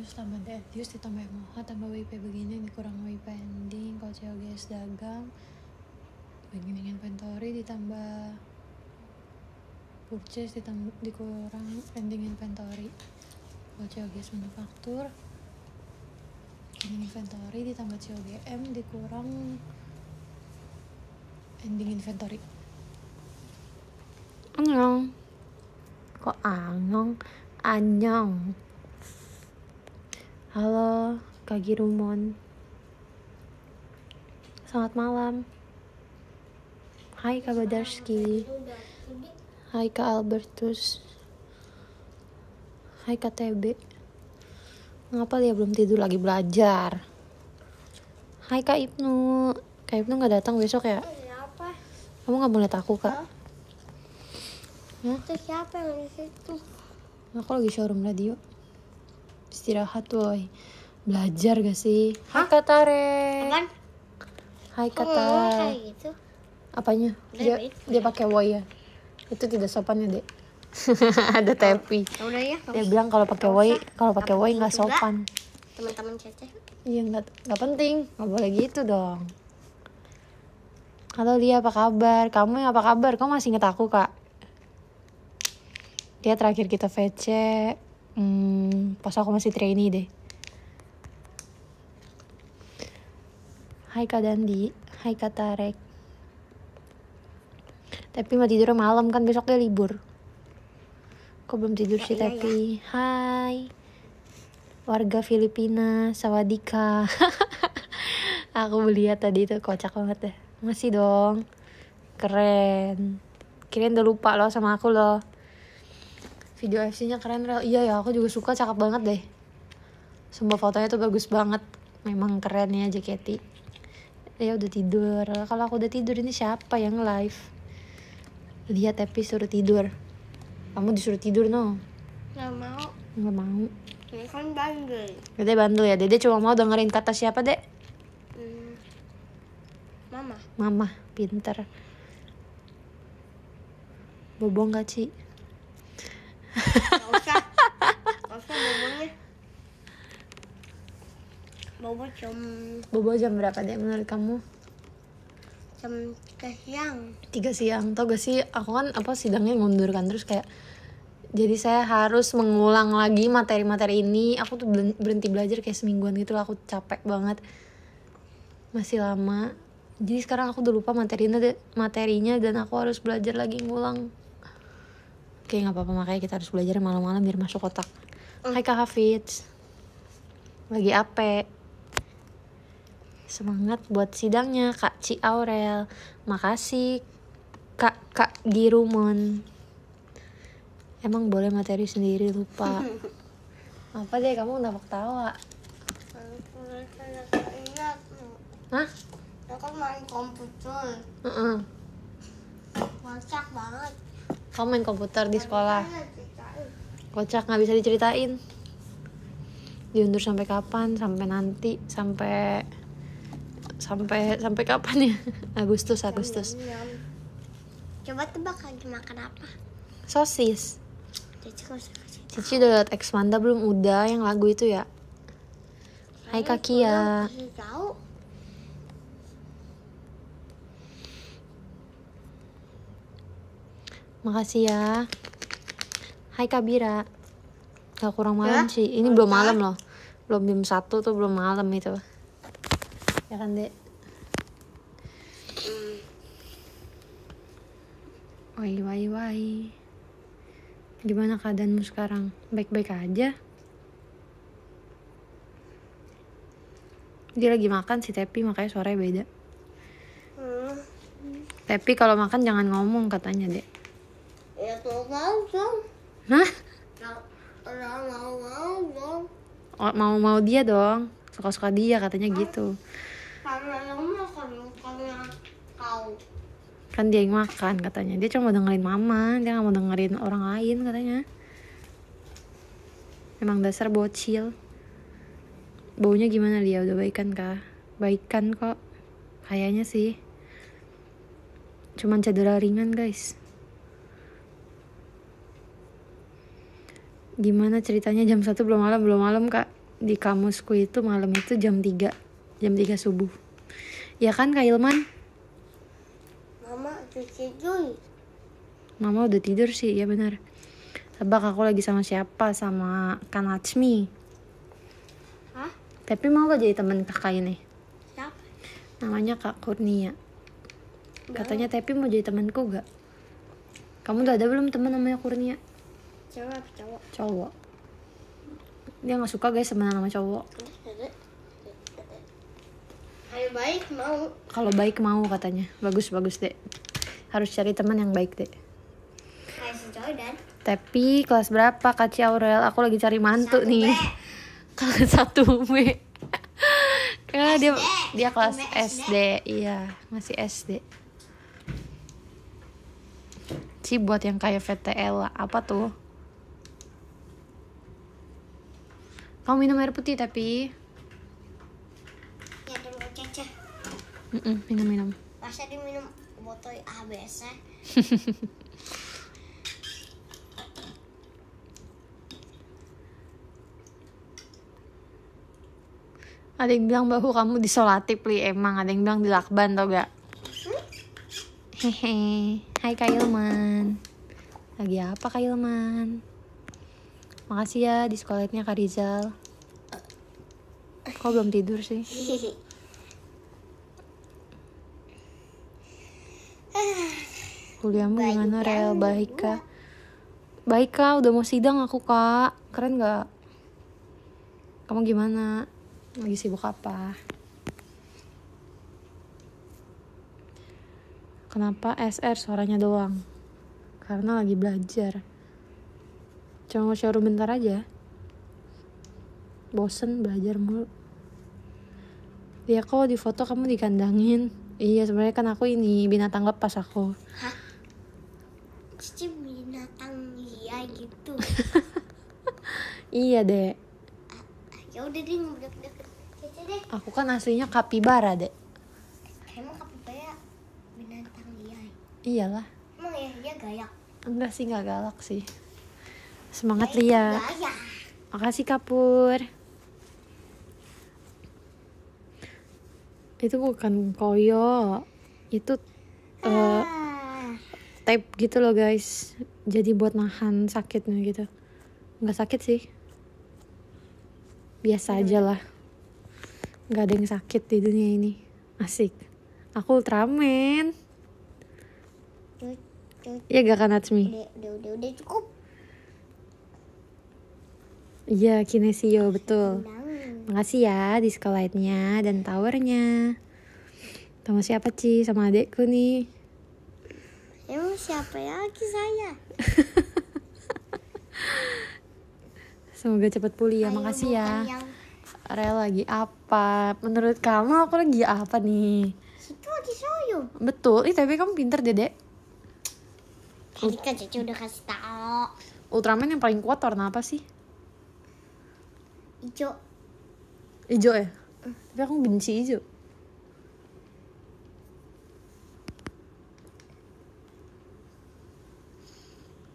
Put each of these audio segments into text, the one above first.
news tambah Devius eh, ditambah MOH ah, tambah wp begini dikurang wp ending coach LGS dagang begini inventory ditambah purchase ditambah dikurang ending inventory coach LGS manufaktur ending inventory ditambah COGM dikurang ending inventory Anyong kok anyong anyong Halo, Kak Girumon. Selamat malam. Hai Kak Badarski. Hai Kak Albertus. Hai Kak TB. Ngapa dia belum tidur lagi belajar? Hai Kak Ibnu. Kak Ibnu gak datang besok ya? Iya, Kamu nggak melihat aku Kak? Hah? Itu siapa yang di situ? Aku lagi showroom radio istirahat woi belajar gak sih Hah? Hai Katare Apaan? Hai Katare oh, gitu. apanya dia dia pakai woi ya itu tidak sopan ya dek ada tepi ya, ya dia gitu. bilang kalau pakai woi kalau pakai woi nggak sopan teman-teman cece iya nggak nggak penting nggak boleh gitu dong Halo dia apa kabar? Kamu yang apa kabar? Kamu masih inget aku kak? Dia terakhir kita VC hmm, pas aku masih trainee deh Hai Kak Dandi, Hai Kak Tarek Tapi mau tidur malam kan besok dia libur Kok belum tidur sih ya, iya, tapi iya. Hai Warga Filipina, Sawadika Aku melihat tadi itu kocak banget deh Masih dong Keren Keren, udah lupa loh sama aku loh video FC-nya keren real iya ya aku juga suka cakep banget deh semua fotonya tuh bagus banget memang keren ya JKT eh, ya udah tidur kalau aku udah tidur ini siapa yang live lihat tapi suruh tidur kamu disuruh tidur no Gak mau Gak mau ini kan bandel dede bandel ya dede cuma mau dengerin kata siapa dek hmm. mama mama pinter bobong gak sih Bobo jam Bobo jam berapa deh menurut kamu? Jam 3 siang. 3 siang. Tau gak sih aku kan apa sidangnya ngundur kan terus kayak jadi saya harus mengulang lagi materi-materi ini aku tuh berhenti belajar kayak semingguan gitu aku capek banget masih lama jadi sekarang aku udah lupa materinya materinya dan aku harus belajar lagi ngulang oke nggak apa-apa makanya kita harus belajar malam-malam biar masuk otak mm. Hai Kak Hafiz lagi ape semangat buat sidangnya Kak Ci Aurel makasih Kak Kak Girumon emang boleh materi sendiri lupa apa deh kamu kenapa ketawa Hah? Aku main komputer. Uh -uh. banget kamu main komputer di sekolah kocak nggak bisa diceritain diundur sampai kapan sampai nanti sampai sampai sampai kapan ya Agustus Agustus coba tebak lagi makan apa sosis Cici udah liat X Manda belum udah yang lagu itu ya Hai Kak Kia. Makasih ya. Hai Kabira. Gak kurang ya, malam sih. Ini belum malam loh. Belum jam satu tuh belum malam itu. Ya kan, Dek? Hmm. Wai wai wai. Gimana keadaanmu sekarang? Baik-baik aja? Dia lagi makan si Tepi makanya suaranya beda. Hmm. tapi kalau makan jangan ngomong katanya, Dek. Ya mau dong. Hah? Mau mau dong. Oh, mau mau dia dong. Suka-suka dia katanya gitu. Kan dia yang makan katanya. Dia cuma mau dengerin mama, dia nggak mau dengerin orang lain katanya. Emang dasar bocil. Baunya gimana dia? Udah baikan kah? Baikan kok. Kayaknya sih. Cuman cedera ringan, guys. gimana ceritanya jam satu belum malam belum malam kak di kamusku itu malam itu jam 3 jam 3 subuh ya kan kak Ilman mama udah tidur mama udah tidur sih ya benar tebak aku lagi sama siapa sama kan Hah? tapi mau gak jadi temen kakak ini siapa namanya kak Kurnia Katanya tapi mau jadi temanku gak? Kamu udah ada belum teman namanya Kurnia? cewek cowok cowok dia nggak suka guys sebenarnya sama cowok kalau baik mau kalau baik mau katanya bagus bagus deh harus cari teman yang baik deh. tapi kelas berapa Kaci Aurel? Aku lagi cari mantu satu nih. Kelas satu B. Karena dia dia kelas SD. SD. Iya, masih SD. Ci buat yang kayak VTL apa tuh? Kamu minum air putih tapi. Ya dulu cece. Mm -mm, minum minum. Masa diminum botol ABS? ada yang bilang bahu kamu disolatif li emang ada yang bilang dilakban tau gak Hehehe, hmm? hehe hai kailman lagi apa kailman makasih ya di sekolahnya kak Rizal kok belum tidur sih kuliahmu gimana rel Baik, Kak. Baik kak, udah mau sidang aku kak keren nggak kamu gimana lagi sibuk apa kenapa SR suaranya doang karena lagi belajar cuma mau showroom bentar aja bosen belajar mulu ya kok di foto kamu digandangin iya sebenarnya kan aku ini binatang lepas aku Hah? Cici binatang dia gitu iya deh ah, ya udah deh ngedek-dek deh aku kan aslinya kapibara deh emang kapibara binatang liar iyalah emang ya dia galak enggak sih nggak galak sih semangat Lia makasih kapur itu bukan koyo itu uh, tape gitu loh guys jadi buat nahan sakitnya gitu nggak sakit sih biasa aja lah nggak ada yang sakit di dunia ini asik aku Ultraman Iya gak kan Atsmi? Udah, udah, udah, udah cukup Iya kinesio betul Makasih ya disco lightnya dan towernya. Sama siapa Ci? Sama adekku nih. Emang siapa lagi saya? Semoga cepat pulih ya. Ayo, Makasih ya. Yang... Rel lagi apa? Menurut kamu aku lagi apa nih? Itu lagi soyo. Betul. Ih, tapi kamu pinter, dek. Tadi kan Cici udah kasih tau. Ultraman yang paling kuat warna apa sih? Hijau. Ijo ya? Uh. Tapi aku benci ijo.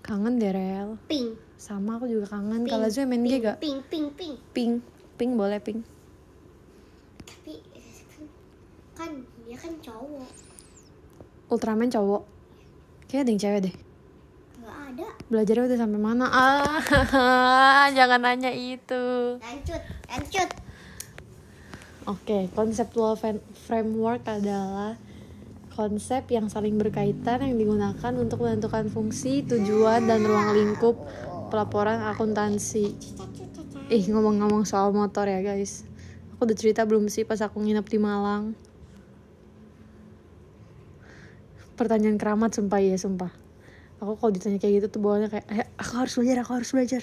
Kangen deh Rel. Pink. Sama aku juga kangen. Kalau aja main pink, gak? Pink, pink, pink. Pink, pink boleh pink. Tapi kan dia kan cowok. Ultraman cowok. Kayaknya ada yang cewek deh. Gak ada. Belajarnya udah sampai mana? Ah, jangan nanya itu. Lanjut, lanjut. Oke, okay, conceptual framework adalah konsep yang saling berkaitan yang digunakan untuk menentukan fungsi, tujuan, dan ruang lingkup pelaporan akuntansi. eh, ngomong-ngomong soal motor ya guys. Aku udah cerita belum sih pas aku nginep di Malang? Pertanyaan keramat sumpah ya, sumpah. Aku kalau ditanya kayak gitu tuh bawaannya kayak, eh, aku harus belajar, aku harus belajar.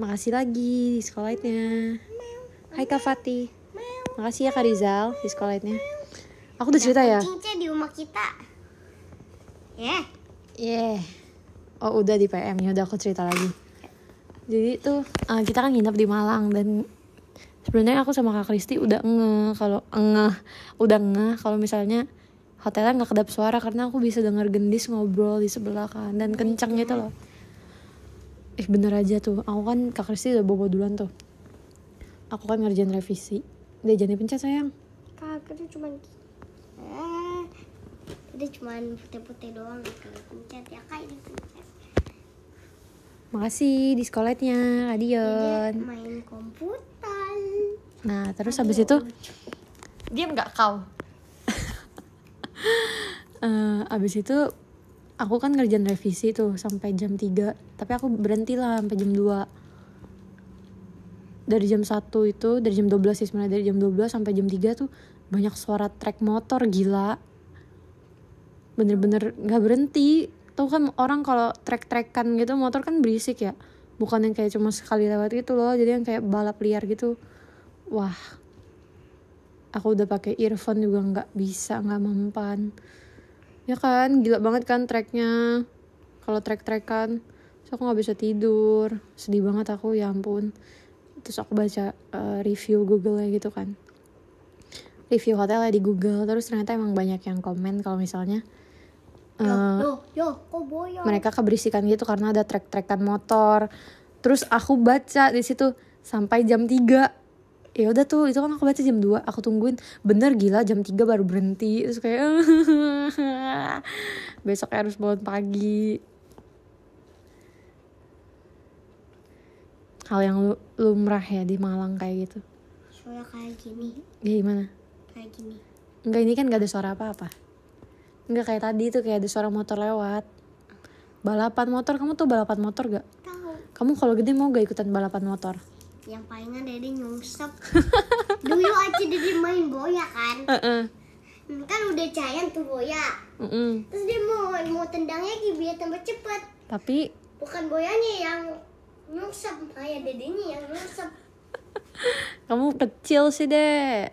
Makasih lagi di sekolahnya. Hai Kak Fatih. Makasih ya Kak Rizal di sekolahnya. Aku udah cerita ya? Kucingnya di rumah kita. Ya. Yeah. Yeah. Oh udah di PM ya udah aku cerita lagi. Jadi tuh uh, kita kan nginep di Malang dan sebenarnya aku sama Kak Kristi udah nge kalau nge udah nge kalau misalnya hotelnya nggak kedap suara karena aku bisa dengar gendis ngobrol di sebelah kan dan kencangnya itu loh eh bener aja tuh aku kan kak Kristi udah bobo duluan tuh aku kan ngerjain revisi dia jangan pencet sayang kak itu cuma eh, dia cuma putih-putih doang kalau pencet ya kak ini pencet makasih di sekolahnya Radion dia main komputer nah terus Adion. habis itu diam nggak kau uh, eh, abis itu aku kan ngerjain revisi tuh sampai jam 3 tapi aku berhenti lah sampai jam 2 dari jam 1 itu dari jam 12 sih sebenarnya dari jam 12 sampai jam 3 tuh banyak suara trek motor gila bener-bener nggak berhenti tau kan orang kalau trek-trekan gitu motor kan berisik ya bukan yang kayak cuma sekali lewat gitu loh jadi yang kayak balap liar gitu wah aku udah pakai earphone juga nggak bisa nggak mempan ya kan gila banget kan tracknya kalau track-track kan aku nggak bisa tidur sedih banget aku ya ampun terus aku baca uh, review Google gitu kan review hotel di Google terus ternyata emang banyak yang komen kalau misalnya uh, yo, yo, eh, yo, mereka keberisikan gitu karena ada trek-trekan motor terus aku baca di situ sampai jam 3 ya udah tuh itu kan aku baca jam 2 aku tungguin bener gila jam 3 baru berhenti terus kayak besok harus bangun pagi hal yang lumrah ya di Malang kayak gitu suara kayak gini ya, gimana kayak gini enggak ini kan gak ada suara apa-apa enggak kayak tadi tuh kayak ada suara motor lewat balapan motor kamu tuh balapan motor gak Tau. kamu kalau gede mau gak ikutan balapan motor yang palingan dede nyungsep dulu aja dede main boya kan uh -uh. kan udah cayang tuh boya uh -uh. terus dia mau mau tendangnya gitu biar tambah cepet tapi bukan boyanya yang nyungsep kayak dedenya yang nyungsep kamu kecil sih deh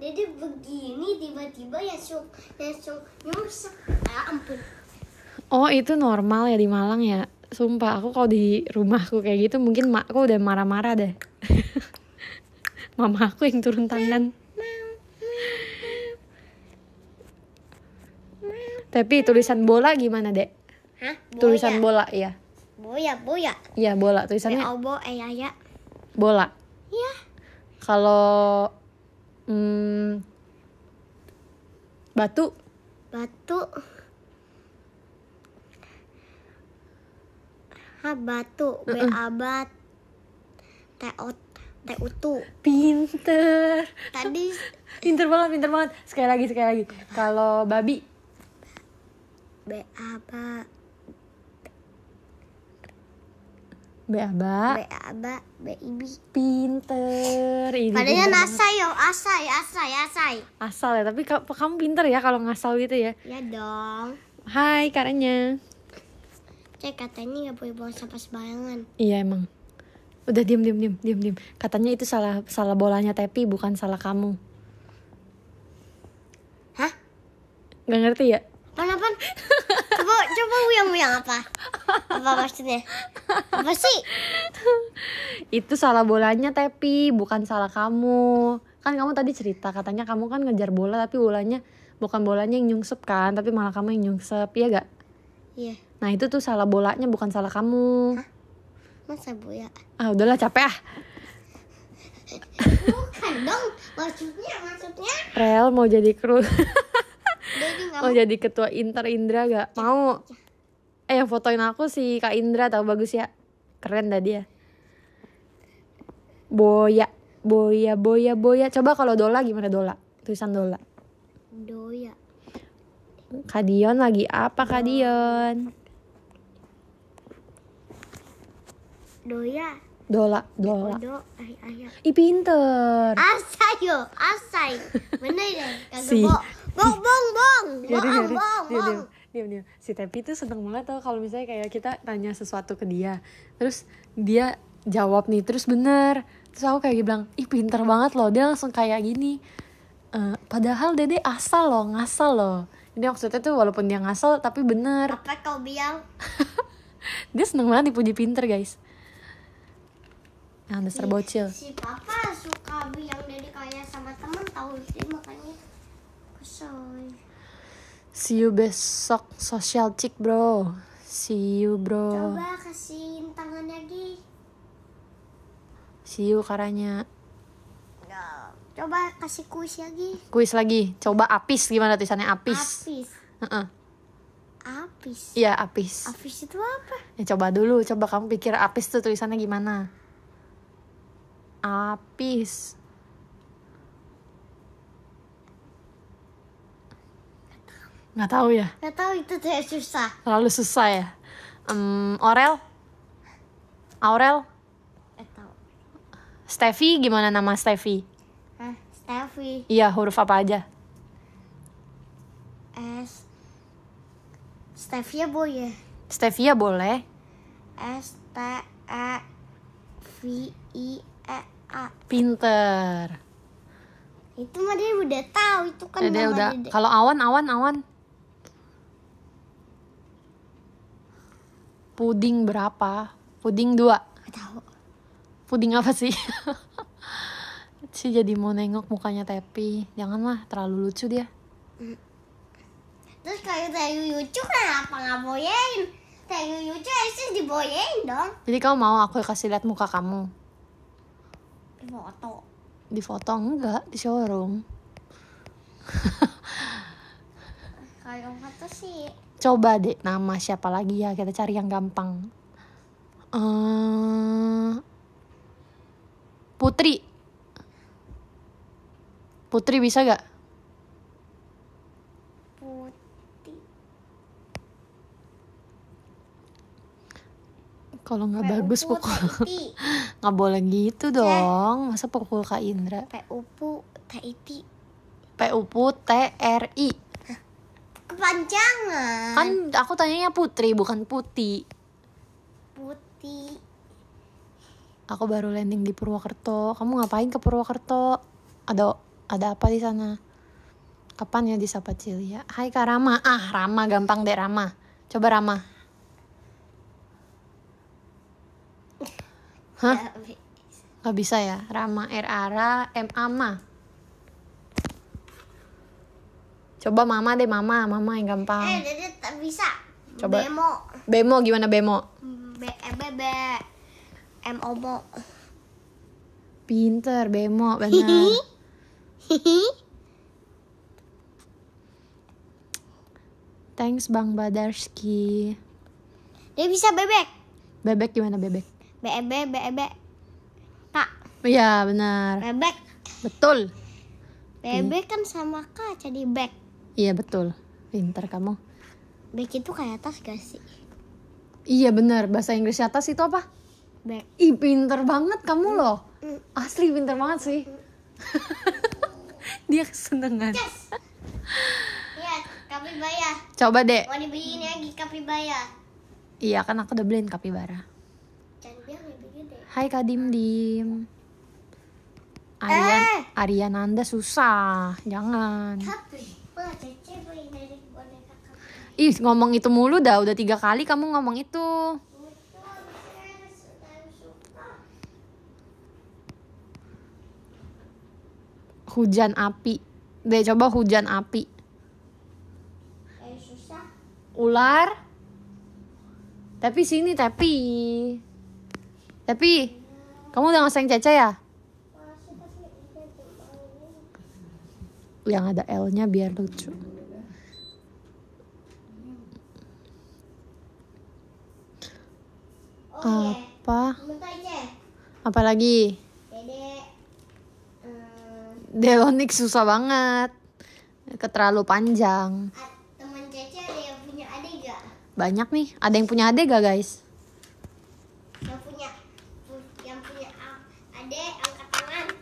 dede begini tiba-tiba ya sung ya sung nyungsep ah, ampun oh itu normal ya di Malang ya sumpah aku kalau di rumahku kayak gitu mungkin makku udah marah-marah deh mama aku yang turun tangan tapi tulisan bola gimana dek tulisan bola ya boya boya iya, ya, eh, ya, ya bola tulisannya obo eh bola ya kalau hmm, batu batu H batu, B abad, T ot, T utu. Pinter. Tadi pinter banget, pinter banget. Sekali lagi, sekali lagi. Kalau babi B apa? B aba. B aba, B ibi. Pinter. Ini Padahal nasai yo, oh, asai, asai, asai. Asal ya, tapi kamu pinter ya kalau ngasal gitu ya. Ya dong. Hai, karenya takutnya katanya nggak boleh buang sampah sembarangan iya emang udah diem diem diem diem diem katanya itu salah salah bolanya tapi bukan salah kamu hah Gak ngerti ya kenapa coba coba uyang uyang apa apa maksudnya apa sih itu salah bolanya tapi bukan salah kamu kan kamu tadi cerita katanya kamu kan ngejar bola tapi bolanya bukan bolanya yang nyungsep kan tapi malah kamu yang nyungsep ya gak iya yeah. Nah itu tuh salah bolanya bukan salah kamu. Hah? Masa bola? Ya? Ah udahlah capek ah. bukan dong, maksudnya maksudnya. Rel mau jadi kru. mau jadi ketua Inter Indra gak? Mau. Eh yang fotoin aku sih Kak Indra tahu bagus ya. Keren dah dia. Boya, boya, boya, boya. Coba kalau Dola gimana Dola? Tulisan Dola. Doya. Kadion lagi apa Kadion? doya dola dola do, ay, ay, ay. i pinter asayo asay bener deh ya? si bong bong bong bong bong bong bong diam si Tepi tuh seneng banget tau kalau misalnya kayak kita tanya sesuatu ke dia terus dia jawab nih terus bener terus aku kayak bilang ih pinter banget loh dia langsung kayak gini uh, padahal dede asal loh ngasal loh ini maksudnya tuh walaupun dia ngasal tapi bener apa kau bilang dia seneng banget dipuji pinter guys yang dasar bocil si papa suka bilang dede kaya sama temen tahu sih makanya kesel see you besok social chick bro see you bro coba kasih tangan lagi see you karanya coba kasih kuis lagi ya, kuis lagi coba apis gimana tulisannya apis apis uh -uh. Apis. Iya, apis. Apis itu apa? Ya coba dulu, coba kamu pikir apis tuh tulisannya gimana? Apis. Nggak tahu ya? Nggak tahu itu saya susah. Terlalu susah ya. Um, Orel? Aurel? Steffi gimana nama Steffi? Hah, Steffi. Iya, huruf apa aja? S. Stevia boleh. Stevia ya boleh. S T E V I A. Pinter. Itu mah dia udah tahu itu kan. Eh, Dede udah. Kalau awan awan awan. Puding berapa? Puding dua. Tahu. Puding apa sih? si jadi mau nengok mukanya tapi janganlah terlalu lucu dia. Terus kalau Tayu lucu kenapa nggak boyain? Tayu lucu harusnya diboyain dong. Jadi kamu mau aku kasih lihat muka kamu? di foto di foto enggak di showroom kalau foto sih coba deh nama siapa lagi ya kita cari yang gampang uh, putri putri bisa gak kalau nggak bagus pukul nggak boleh gitu iya. dong masa pukul kak Indra pupu titi pupu tri kepanjangan kan aku tanyanya putri bukan Puti. Puti. aku baru landing di Purwokerto kamu ngapain ke Purwokerto ada ada apa di sana kapan ya di Sapa Cilia? Hai Kak Rama ah Rama gampang deh Rama coba Rama Hah? Gak bisa ya? Rama R Ara M Ama. Coba mama deh mama, mama yang gampang. Eh, jadi tak bisa. Coba. Bemo. Bemo gimana Bemo? B e B B M o. Pinter Bemo benar. Thanks Bang Badarski. Dia bisa bebek. Bebek gimana bebek? BEB BEB kak iya benar bebek betul bebek kan sama kak jadi back. E iya betul pintar kamu Back e itu kayak atas gak sih iya benar bahasa Inggris atas itu apa Back. E ih pinter banget kamu mm, loh mm. asli pinter banget sih mm, dia kesenangan. yes. Iya, kapibaya. Coba deh. Mau dibeliin lagi kapibaya. Iya, kan aku udah beliin kapibara. Hai Kak dim Arian, eh. Arian Anda susah, jangan. Ih, ngomong itu mulu dah, udah tiga kali kamu ngomong itu. Hujan api. Deh, coba hujan api. Eh, susah. Ular. Tapi sini, tapi. Tapi kamu udah ngasih Caca ya? Yang ada L-nya biar lucu. Oh, iya. Apa? Apalagi? Delonik eh, susah banget. Keterlalu panjang. Teman ada yang punya adik gak? Banyak nih. Ada yang punya adik gak guys?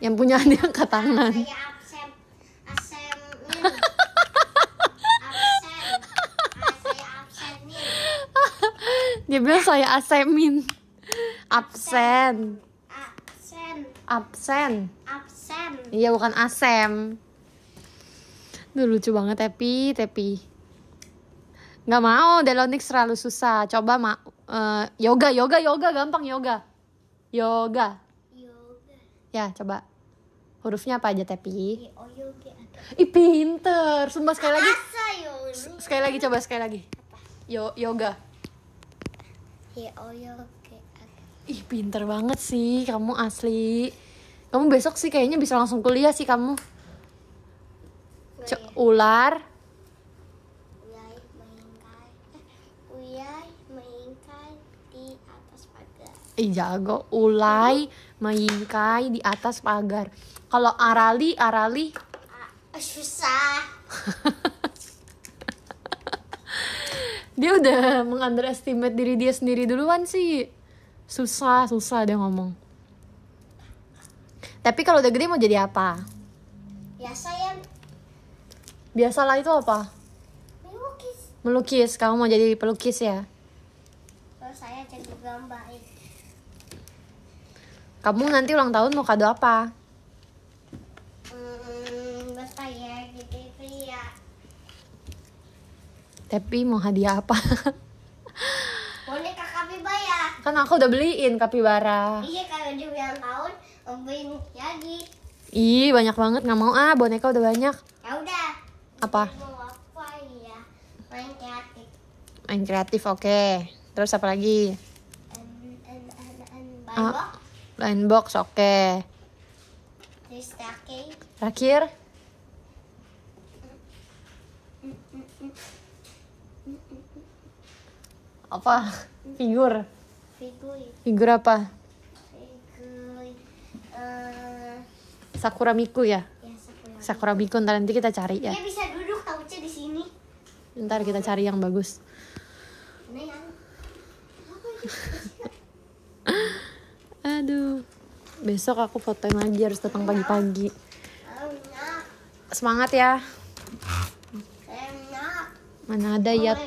yang punya dia angkat tangan dia bilang saya asemin absen absen absen absen iya bukan asem Duh lucu banget tapi tapi Nggak mau, Delonix terlalu susah. Coba ma uh, yoga, yoga, yoga, gampang yoga. Yoga. Yoga. Ya, coba. Hurufnya apa aja tapi? Ih pinter, sumpah sekali lagi. Sekali lagi coba sekali lagi. Yo yoga. Ih pinter banget sih kamu asli. Kamu besok sih kayaknya bisa langsung kuliah sih kamu. Oh, C iya. ular. Eh, Ih jago, ulai, mengingkai di atas pagar. Kalau arali, arali ah, susah. dia udah mengunderestimate diri dia sendiri duluan sih. Susah, susah dia ngomong. Tapi kalau udah gede mau jadi apa? Biasa ya. Biasalah itu apa? Melukis. Melukis. Kamu mau jadi pelukis ya? Kalau saya jadi gambar. Kamu nanti ulang tahun mau kado apa? tapi mau hadiah apa boneka kapibara kan aku udah beliin kapibara iya kalau di ulang tahun beliin lagi ih banyak banget nggak mau ah boneka udah banyak ya udah apa iya. main kreatif main kreatif oke okay. terus apa lagi Blind box, box oke okay. terakhir Terakhir apa figur figur apa eh, sakura miku ya, ya sakura, miku. ntar nanti kita cari ya iya, bisa duduk di sini ntar kita cari yang bagus aduh besok aku fotoin lagi harus datang pagi-pagi semangat ya mana ada ya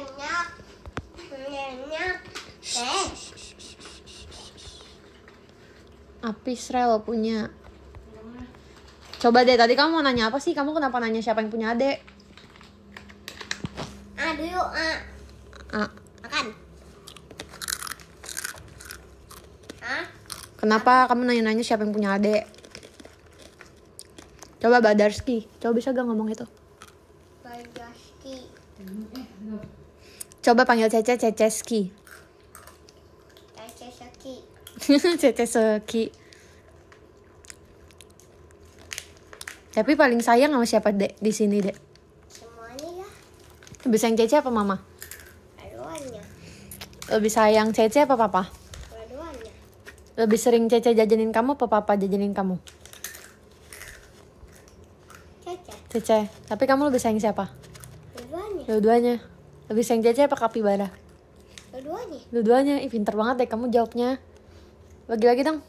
Apis rel punya. Coba deh tadi kamu mau nanya apa sih? Kamu kenapa nanya siapa yang punya adek? Aduh ah, ah. yuk, ah. A. Akan. Makan. A. Kenapa ah. kamu nanya-nanya siapa yang punya adek? Coba Badarski, coba bisa gak ngomong itu? Badarski. Coba panggil Cece Ceceski. Cece Seki. Tapi paling sayang sama siapa, Dek? Di sini, Dek. Semuanya ya. Lebih sayang Cece apa Mama? Keduanya. Lebih sayang Cece apa Papa? Keduanya. Lebih sering Cece jajanin kamu apa Papa jajanin kamu? Cece. Cece. Tapi kamu lebih sayang siapa? Keduanya. Keduanya. Lebih sayang Cece apa Kapibara? Keduanya. Keduanya. Ih, pinter banget deh kamu jawabnya. Bagi lagi dong.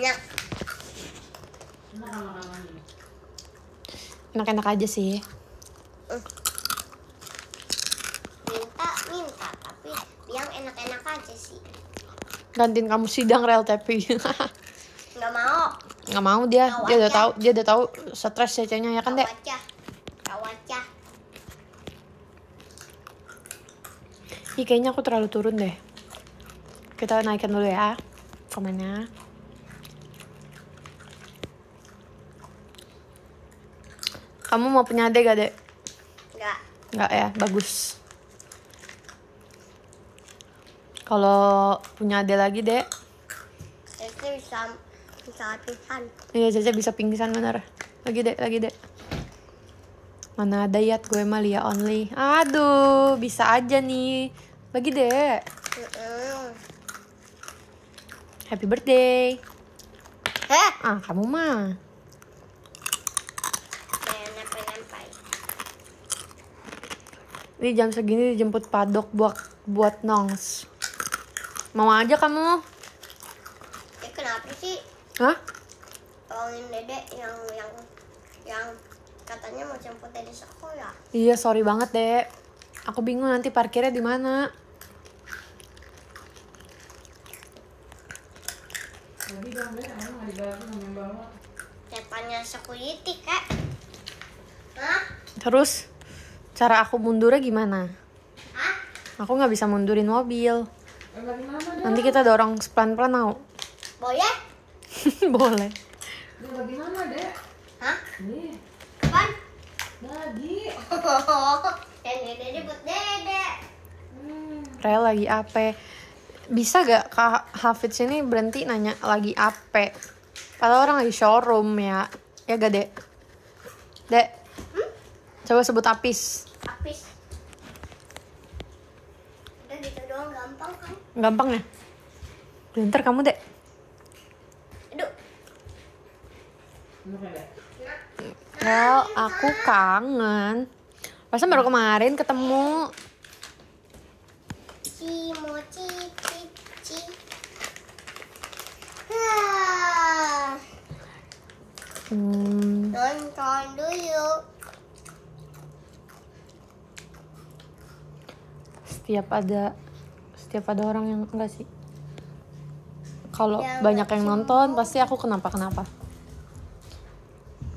Ya. Enak-enak aja sih. Eh. Minta, minta, tapi bilang enak-enak aja sih. Gantiin kamu sidang rel tapi. Nggak mau. Nggak mau dia, Gak dia udah tahu, dia udah tahu stres cecenya ya, ya kan, Dek? Ih, kayaknya aku terlalu turun deh kita naikkan dulu ya komennya kamu mau punya adik gak dek Gak. enggak ya bagus kalau punya adik lagi dek Cece bisa bisa pingsan iya Cece bisa pingsan bener lagi dek lagi dek mana ada yat gue mah Lia only aduh bisa aja nih lagi dek Happy birthday. Hah? Eh. Ah, kamu mah. Ini jam segini dijemput padok buat buat nongs. Mau aja kamu? Ya kenapa sih? Hah? Tolongin dede yang yang yang katanya mau jemput dari sekolah. Ya? Iya, sorry banget, Dek. Aku bingung nanti parkirnya di mana. Depannya security, Kak. Hah? Terus cara aku mundurnya gimana? Hah? Aku nggak bisa mundurin mobil. Eh, Nanti kita dorong pelan-pelan mau. Boleh? Boleh. Bagi Lagi. Dan hmm. Bisa gak Kak Hafiz ini berhenti nanya lagi apa? Kalau orang lagi showroom ya, ya gak dek? Dek, hmm? coba sebut apis. Apis. Udah gitu doang gampang kan? Gampang ya? Bentar kamu dek. Aduh. Well, aku kangen. Masa baru kemarin ketemu. Si mochi. Hmm. dulu. Setiap ada setiap ada orang yang enggak sih? Kalau ya, banyak yang nonton pasti aku kenapa-kenapa.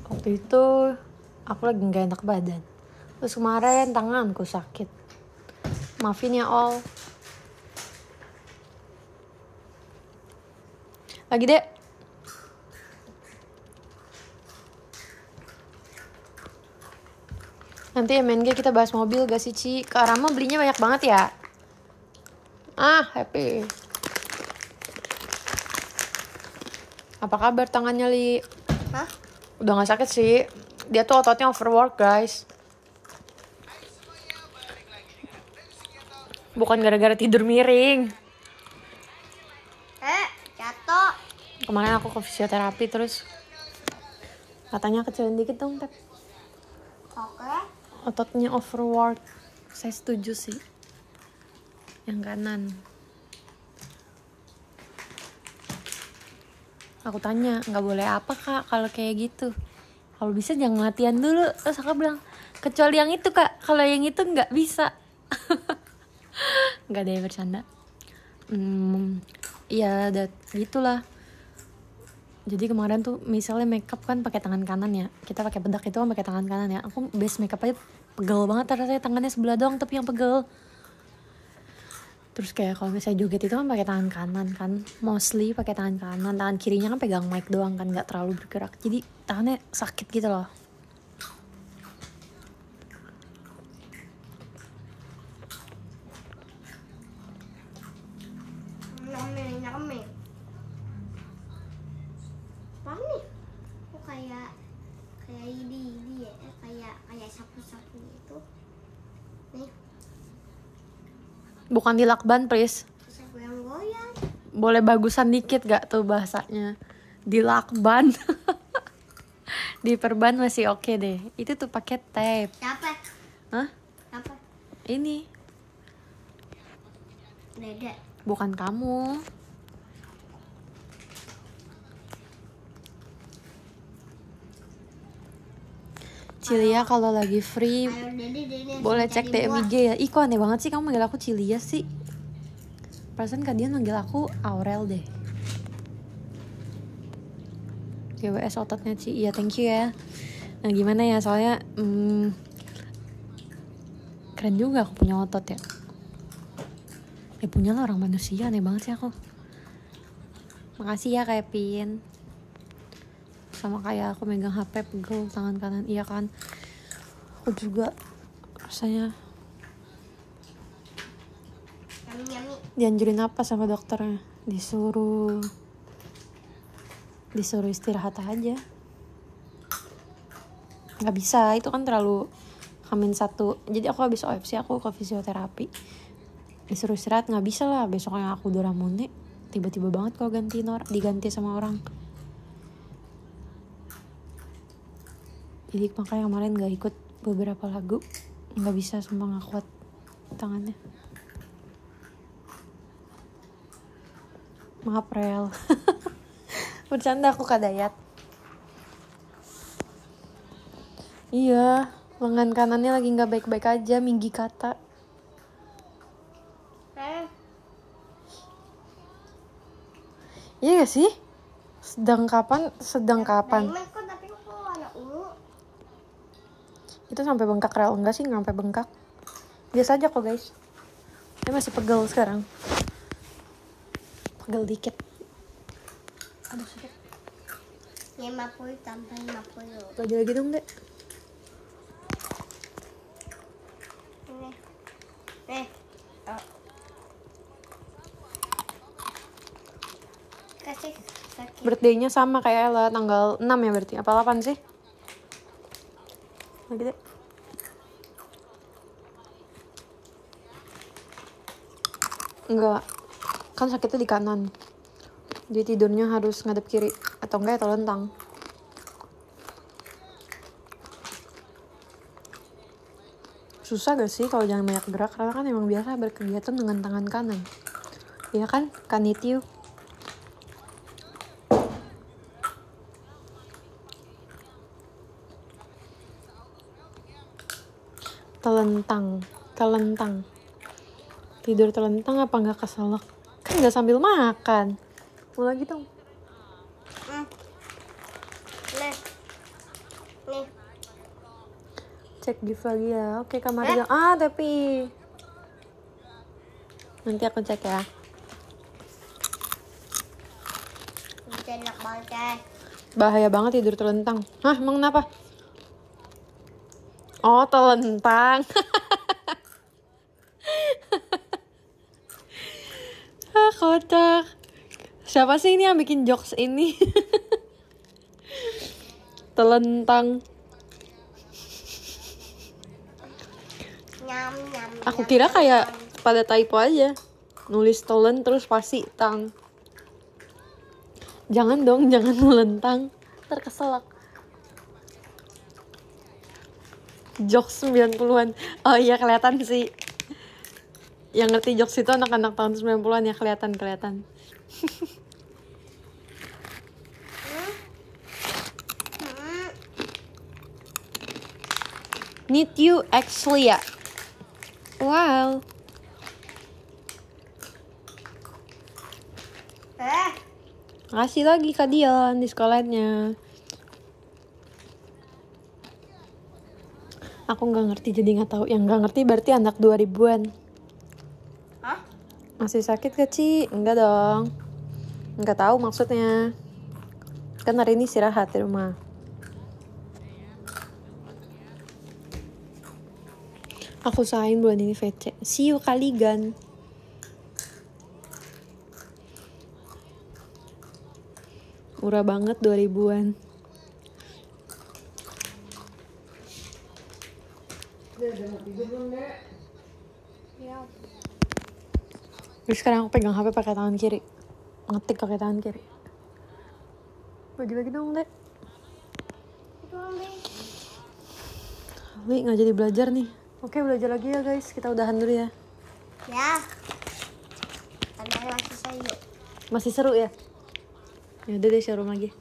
Waktu itu aku lagi nggak enak badan. Terus kemarin tanganku sakit. Maafin ya all. Lagi deh. Nanti ya MNG kita bahas mobil gak sih Ci? Kak Rama belinya banyak banget ya? Ah, happy. Apa kabar tangannya Li? Hah? Udah gak sakit sih. Dia tuh ototnya overwork guys. Bukan gara-gara tidur miring. Eh, jatuh. Kemarin aku ke fisioterapi terus. Katanya kecilin dikit dong, Tep ototnya overwork saya setuju sih yang kanan aku tanya nggak boleh apa kak kalau kayak gitu kalau bisa jangan latihan dulu terus aku bilang kecuali yang itu kak kalau yang itu nggak bisa nggak ada yang bercanda hmm, ya dat gitulah jadi kemarin tuh misalnya makeup kan pakai tangan kanan ya kita pakai bedak itu kan pakai tangan kanan ya aku base makeup aja pegel banget rasanya tangannya sebelah doang tapi yang pegel terus kayak kalau misalnya joget itu kan pakai tangan kanan kan mostly pakai tangan kanan tangan kirinya kan pegang mic doang kan nggak terlalu bergerak jadi tangannya sakit gitu loh bukan dilakban, ban pris boleh bagusan dikit gak tuh bahasanya dilakban di perban masih oke okay deh itu tuh pakai tape siapa Hah? ini dede bukan kamu Cilia kalau lagi free boleh cek DM IG ya. Iko aneh banget sih kamu manggil aku Cilia sih. Perasaan Kak Dian manggil aku Aurel deh. GWS ototnya Ci. Iya thank you ya. Nah gimana ya soalnya hmm, keren juga aku punya otot ya. Eh ya, punya lah orang manusia aneh banget sih aku. Makasih ya kayak Pin sama kayak aku megang HP pegel tangan kanan iya kan aku juga rasanya dianjurin apa sama dokternya disuruh disuruh istirahat aja nggak bisa itu kan terlalu hamin satu jadi aku habis OFC aku ke fisioterapi disuruh istirahat nggak bisa lah besoknya aku udah ramune tiba-tiba banget kalau ganti nor diganti sama orang jadi makanya kemarin gak ikut beberapa lagu nggak bisa sumpah gak kuat tangannya maaf rel bercanda aku kadayat iya lengan kanannya lagi nggak baik-baik aja minggi kata eh. iya gak sih sedang kapan sedang nah, kapan nah, itu sampai bengkak rel enggak sih sampai bengkak biasa aja kok guys dia masih pegel sekarang pegel dikit aduh sakit 50 sampai 50 lagi lagi dong dek eh, eh, oh. birthday-nya sama kayak Ella tanggal 6 ya berarti apa 8 sih Look gitu. at Enggak. Kan sakitnya di kanan. Jadi tidurnya harus ngadep kiri. Atau enggak ya, atau lentang Susah gak sih kalau jangan banyak gerak? Karena kan emang biasa berkegiatan dengan tangan kanan. Iya kan? Kan itu. telentang telentang tidur telentang apa nggak keselak kan nggak sambil makan mau lagi dong hmm. cek gift lagi ya oke kamar eh? ah tapi nanti aku cek ya eh. bahaya banget tidur telentang ah emang kenapa Oh, telentang. ah, kocak. Siapa sih ini yang bikin jokes ini? telentang. Aku kira kayak pada typo aja. Nulis tolen terus pasti tang. Jangan dong, jangan melentang. Terkeselak. jokes 90-an. Oh iya kelihatan sih. Yang ngerti jokes itu anak-anak tahun 90-an ya kelihatan kelihatan. Need you actually ya. Wow. Eh. Ngasih lagi ke Dion di sekolahnya. aku nggak ngerti jadi nggak tahu yang nggak ngerti berarti anak 2000-an Hah? masih sakit gak Ci? enggak dong nggak tahu maksudnya kan hari ini istirahat di rumah aku sain bulan ini VC see you gan. murah banget 2000 ribuan. Tapi sekarang aku pegang HP pakai tangan kiri. Ngetik pakai tangan kiri. Bagi-bagi dong, Dek. Li nggak jadi belajar nih. Oke, belajar lagi ya, guys. Kita udahan dulu ya. Ya. Karena masih seru. Masih seru ya? Ya udah deh showroom lagi.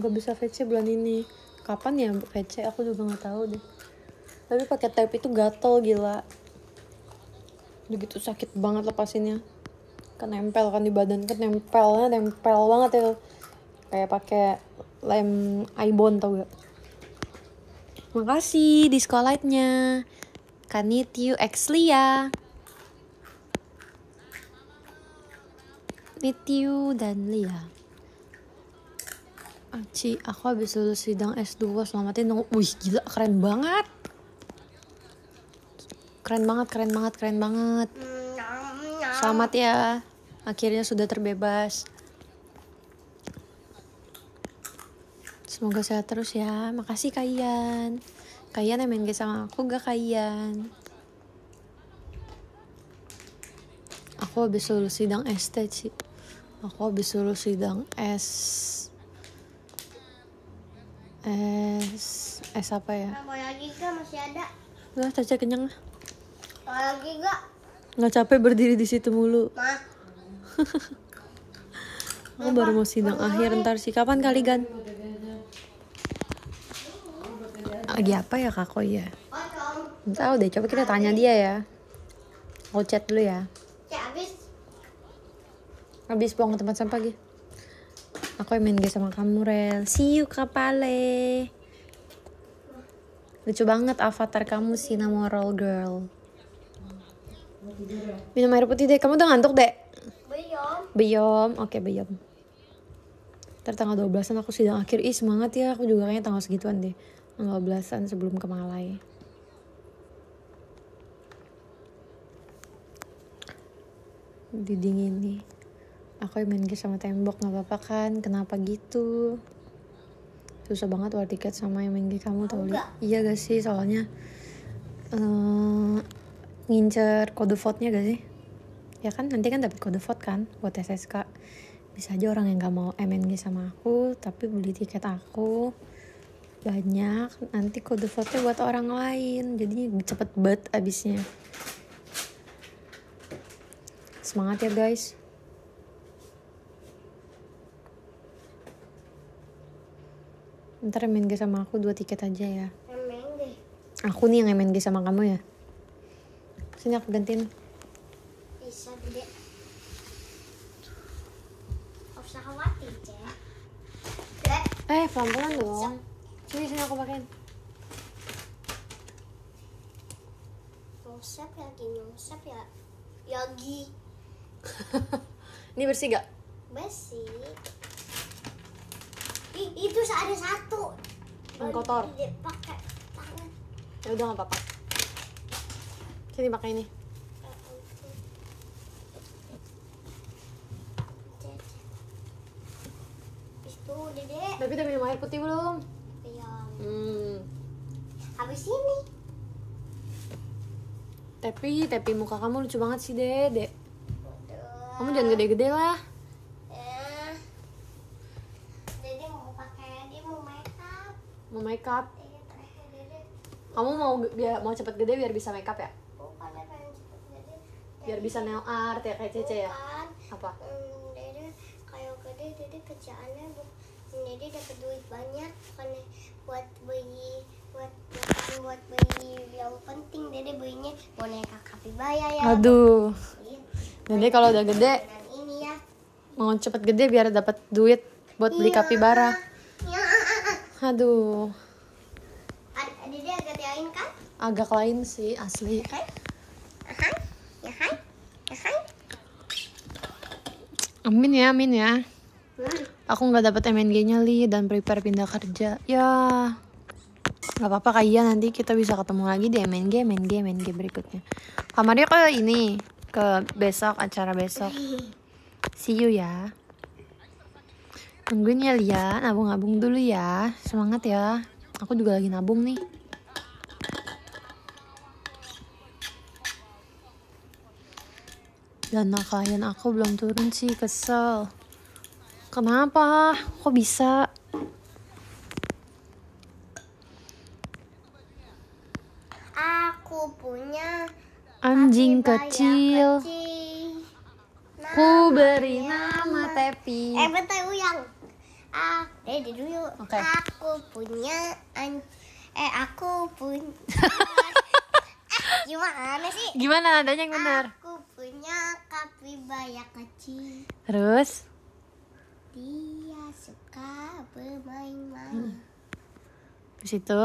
nggak bisa VC bulan ini kapan ya VC aku juga nggak tahu deh tapi pakai tape itu gatel gila begitu sakit banget lepasinnya kan nempel kan di badan kan nempelnya nempel banget ya kayak pakai lem ibon tau gak makasih di sekolahnya kanityu exlia you dan Lia. Aci, ah, aku habis lulus sidang S2 selamatin dong. Wih, gila keren banget. Keren banget, keren banget, keren banget. Selamat ya. Akhirnya sudah terbebas. Semoga sehat terus ya. Makasih Kayan. Kayan yang main game sama aku gak Kayan. Aku habis lulus sidang ST sih. Aku habis lulus sidang S es es apa ya mau lagi gak masih ada nggak caca kenyang mau lagi gak nggak capek berdiri di situ mulu oh, baru mau sidang Mama. akhir ntar sih kapan kali gan lagi apa ya kak Koi ya tahu deh coba kita tanya dia ya Mau chat dulu ya habis habis buang ke tempat sampah gitu. Aku main game sama kamu Rel. See you Kapale. Lucu banget avatar kamu sih nama Girl. Minum air putih deh. Kamu udah ngantuk deh? Belum. Belum. Oke, okay, belum. Ntar tanggal 12-an aku sidang akhir. Ih, semangat ya. Aku juga kayaknya tanggal segituan deh. Tanggal 12-an sebelum ke Malai. Didingin nih aku yang main game sama tembok nggak apa-apa kan kenapa gitu susah banget war tiket sama yang main game kamu tau li iya gak sih soalnya uh, ngincer kode vote-nya gak sih ya kan nanti kan dapet kode vote kan buat SSK bisa aja orang yang gak mau eh, MNG sama aku tapi beli tiket aku banyak nanti kode vote buat orang lain jadi cepet banget abisnya semangat ya guys Ntar MNG sama aku dua tiket aja ya. MNG? Aku nih yang MNG sama kamu ya. Sini aku gantiin. Bisa gede. Gak usah khawatir, Eh, pelan-pelan dong. Sini, sini aku pakein. Ngusap lagi, ngusap ya. Yogi. Ya. Ya, Ini bersih gak? Bersih itu ada satu yang kotor ya udah nggak apa-apa sini pakai ini Tapi udah minum air putih belum? Belum. Iya. Hmm. Habis ini. Tapi, tapi muka kamu lucu banget sih, Dede. Kamu jangan gede-gede lah. mau make up kamu mau biar mau cepet gede biar bisa make up ya biar bisa nail art ya kayak Cece ya apa jadi kayak gede dede kerjaannya jadi dapat duit banyak bukan buat beli buat bukan buat beli yang penting dede belinya boneka kapibaya ya aduh jadi kalau udah gede ini ya mau cepet gede biar dapat duit buat beli iya. bara aduh dia agak lain kan? Agak lain sih, asli. Kan? ya kan? Ya kan? Amin ya, amin ya. Nah. Aku nggak dapat MNG-nya li dan prepare pindah kerja. Ya, nggak apa-apa kak Iya nanti kita bisa ketemu lagi di MNG, MNG, MNG berikutnya. Kamarnya kok ini ke besok acara besok. See you ya. Tungguin ya Lia, nabung-nabung dulu ya. Semangat ya. Aku juga lagi nabung nih. Dana klien aku belum turun sih, kesel. Kenapa? Kok bisa? Aku punya anjing kecil. kecil. Ku beri nama Tepi. Eh, betul yang ah eh, dari dulu okay. aku punya an eh aku punya eh, gimana sih gimana nadanya yang benar aku punya kapibaya kecil terus dia suka bermain-main hmm. terus itu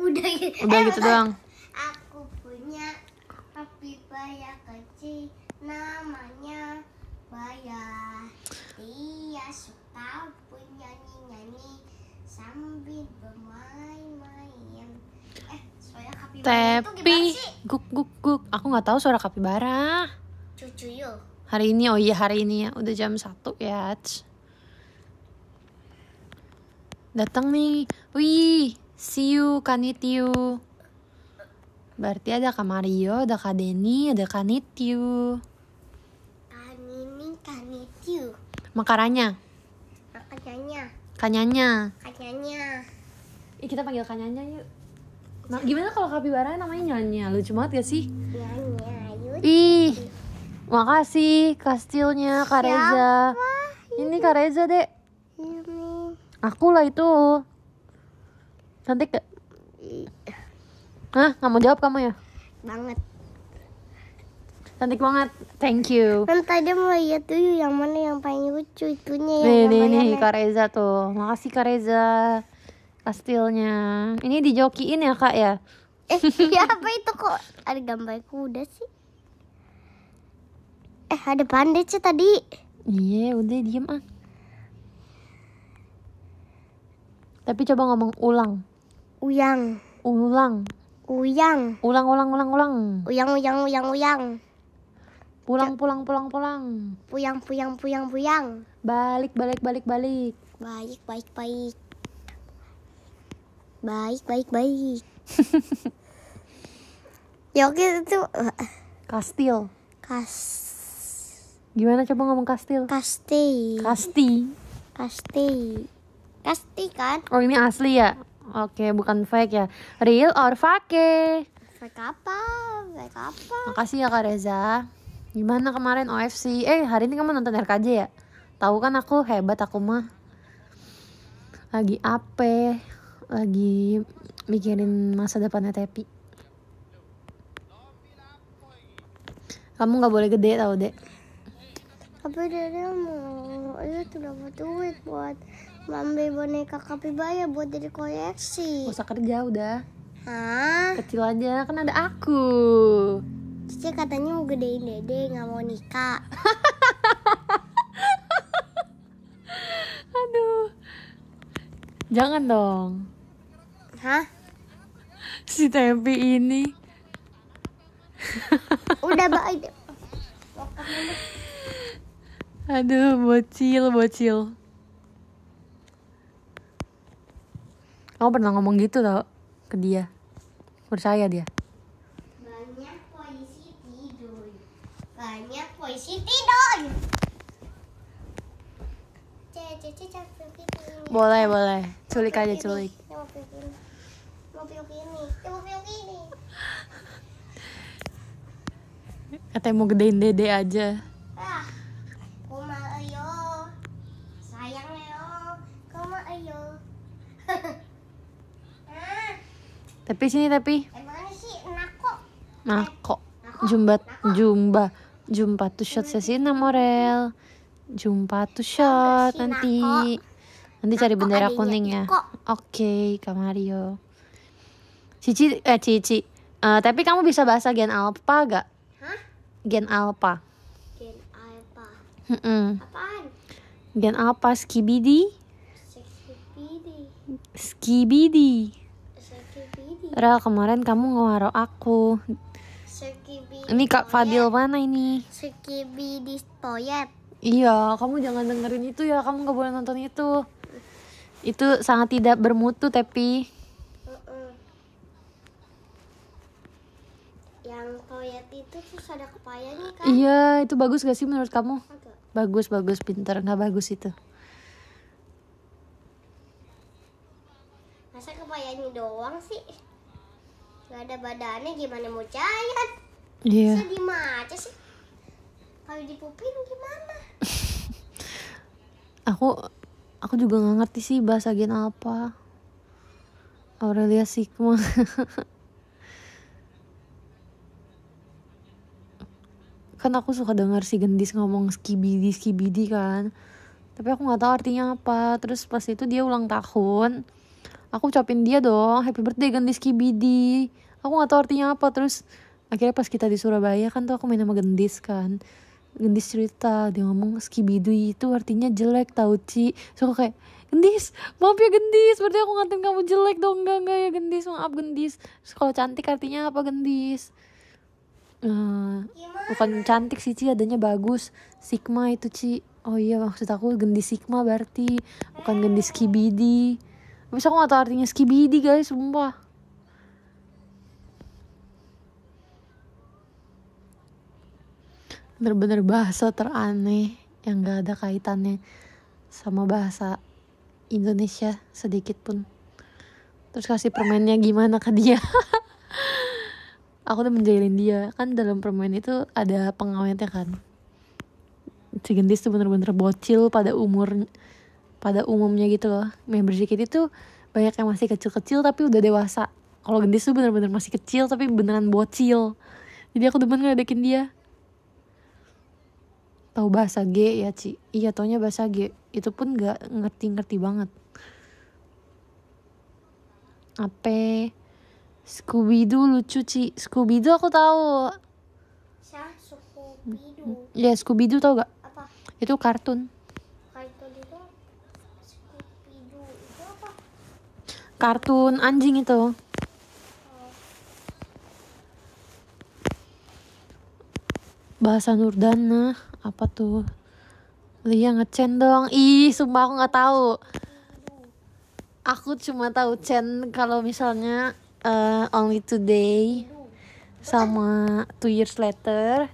udah ya. gitu udah eh, gitu doang aku punya kapibaya kecil namanya supaya Dia suka bernyanyi-nyanyi sambil bermain-main Eh suara kapibara Tapi itu gimana sih? guk guk guk aku nggak tahu suara kapibara Cucu yuk. Hari ini oh iya hari ini ya udah jam 1 ya Datang nih Wih See you Kanitiu Berarti ada Kak Mario, ada Kak Denny, ada Kak Nityu you. Makaranya. Makaranya. Kanyanya. Kanyanya. Ih, kita panggil kanyanya yuk. Nah, gimana kalau kapibara namanya Nyanya? Lucu banget gak sih? Nyanya, yuk. Ih. Makasih kastilnya Kak Reza. Ini Kak Reza, Dek. Ini. Aku lah itu. Cantik gak? Hah, nggak mau jawab kamu ya? Banget. Cantik banget. Thank you. Kan tadi mau lihat tuh yang mana yang paling lucu itunya ya. Nih, nih, nih, Kak Reza tuh. Makasih Kak Reza. Ini dijokiin ya, Kak ya? Eh, ya apa itu kok ada gambar kuda sih? Eh, ada panda sih tadi. Iya, udah diem ah. Tapi coba ngomong ulang. Uyang. Ulang. Uyang. Ulang, ulang, ulang, ulang. Uyang, uyang, uyang, uyang. Pulang, pulang, pulang, pulang. Puyang, puyang, puyang, puyang. Balik, balik, balik, balik. Baik, baik, baik. Baik, baik, baik. Yogi ya, itu kastil. Kas. Gimana coba ngomong kastil? Kasti. Kasti. Kasti. Kasti kan? Oh, ini asli ya? Oke, bukan fake ya. Real or fake? Fake apa? Fake apa? Makasih ya Kak Reza gimana kemarin OFC eh hari ini kamu nonton RKJ ya tahu kan aku hebat aku mah lagi ape lagi mikirin masa depannya Tepi kamu nggak boleh gede tau dek tapi dede mau itu dapat duit buat Mambe boneka kapibaya buat jadi koleksi. Gak usah kerja udah. Hah? Kecil aja, kan ada aku. Cici katanya mau gedein dede nggak mau nikah aduh jangan dong hah si tempe ini udah baik aduh bocil bocil kamu pernah ngomong gitu tau ke dia percaya dia Boleh, boleh. Culik aja, culik. Katanya mau gedein dede aja. Ah, ah. Tapi sini tapi. nako. Eh, nako. jumba, jumpa tuh shot sesi namorel. Jumpa tuh shot nanti. Nanti cari bendera bendera kuningnya. Gitu Oke, okay, Kak Mario. Cici, eh Cici. Uh, tapi kamu bisa bahasa gen alpha gak? Hah? Gen alpha. Gen alpha. Hmm. -mm. Apaan? Gen alpha skibidi. Skibidi. Skibidi. skibidi. Rel kemarin kamu ngewaro aku. Skibidi. Ini Kak Fadil mana ini? Skibidi toyet. Iya, kamu jangan dengerin itu ya. Kamu gak boleh nonton itu. Itu sangat tidak bermutu tapi yang koyet itu terus ada nih kan? Iya, itu bagus gak sih menurut kamu? Oke. Bagus, bagus, pinter. Nggak bagus itu. Masa kepayanya doang sih? Gak ada badannya gimana mau jayat? Iya. Yeah. Sedih aja sih. Kalau dipupin gimana? aku aku juga nggak ngerti sih bahasa gen apa Aurelia Sigma kan aku suka dengar si gendis ngomong skibidi skibidi kan tapi aku nggak tahu artinya apa terus pas itu dia ulang tahun aku ucapin dia dong happy birthday gendis skibidi aku nggak tahu artinya apa terus akhirnya pas kita di Surabaya kan tuh aku main sama gendis kan gendis cerita dia ngomong skibidui itu artinya jelek tau Ci so aku kayak gendis maaf ya gendis berarti aku ngatin kamu jelek dong enggak enggak ya gendis maaf gendis kalau cantik artinya apa gendis uh, bukan cantik sih Ci adanya bagus sigma itu Ci oh iya maksud aku gendis sigma berarti bukan gendis skibidi bisa aku gak tau artinya skibidi guys sumpah bener-bener bahasa teraneh yang gak ada kaitannya sama bahasa Indonesia sedikit pun terus kasih permennya gimana ke dia aku udah menjalin dia kan dalam permen itu ada pengawetnya kan si gendis tuh bener-bener bocil pada umur pada umumnya gitu loh member JKT itu banyak yang masih kecil-kecil tapi udah dewasa kalau gendis tuh bener-bener masih kecil tapi beneran bocil jadi aku demen ngeledekin dia tahu bahasa G ya Ci iya taunya bahasa G itu pun gak ngerti-ngerti banget apa Scooby Doo lucu Ci Scooby Doo aku tahu ya Scooby Doo tau gak apa? itu kartun kartun anjing itu bahasa Nurdana apa tuh Lia ngecen dong ih sumpah aku nggak tahu aku cuma tahu Chen kalau misalnya uh, Only Today sama Two Years Later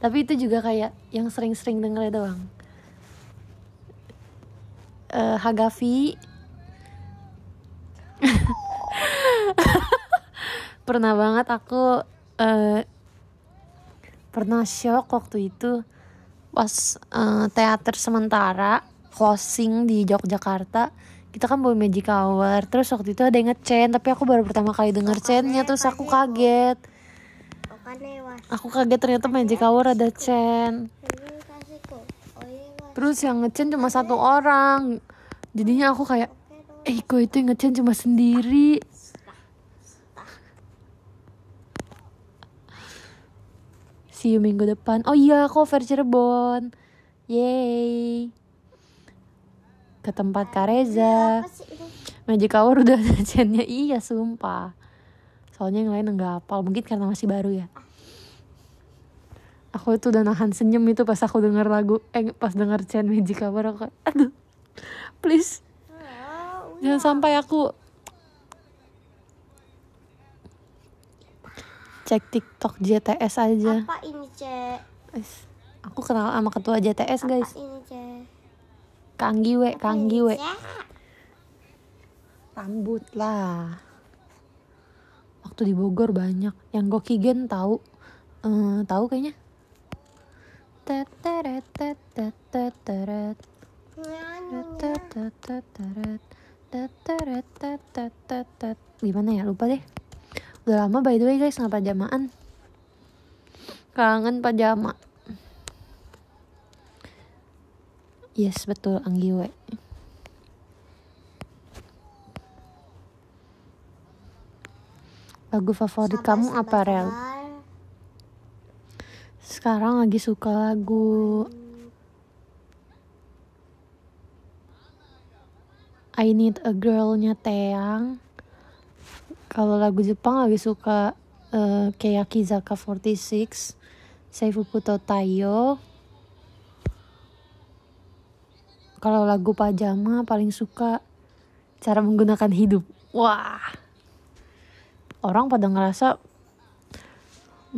tapi itu juga kayak yang sering-sering denger doang uh, Hagafi pernah banget aku uh, pernah shock waktu itu pas uh, teater sementara closing di Yogyakarta kita kan bawa magic hour terus waktu itu ada yang ngecen tapi aku baru pertama kali denger chainnya terus aku kaget kan aku kaget ternyata magic hour ada chain oh, terus yang ngecen cuma satu orang jadinya aku kayak eh kok itu yang ngecen cuma sendiri see minggu depan oh iya aku cover Cirebon yay ke tempat Kareza iya, Magic Hour udah chainnya iya sumpah soalnya yang lain enggak hafal mungkin karena masih baru ya aku itu udah nahan senyum itu pas aku denger lagu eh pas denger chain Magic Hour aku aduh please jangan sampai aku cek TikTok JTS aja. Apa ini, Cek? Aku kenal sama ketua JTS, Apa guys. ini, Cek? Kang Giwe, Kang Giwe. Rambut lah. Waktu di Bogor banyak yang Gokigen tahu. Eh, uh, tahu kayaknya. Gimana ya? Lupa deh. Udah lama by the way guys nggak pajamaan. Kangen pajama. Yes, betul Anggiwe. Lagu favorit Sampai kamu apa, Rel? Sekarang lagi suka lagu I Need a Girl-nya Teang kalau lagu Jepang lagi suka uh, six, 46 Puto Tayo kalau lagu pajama paling suka cara menggunakan hidup wah orang pada ngerasa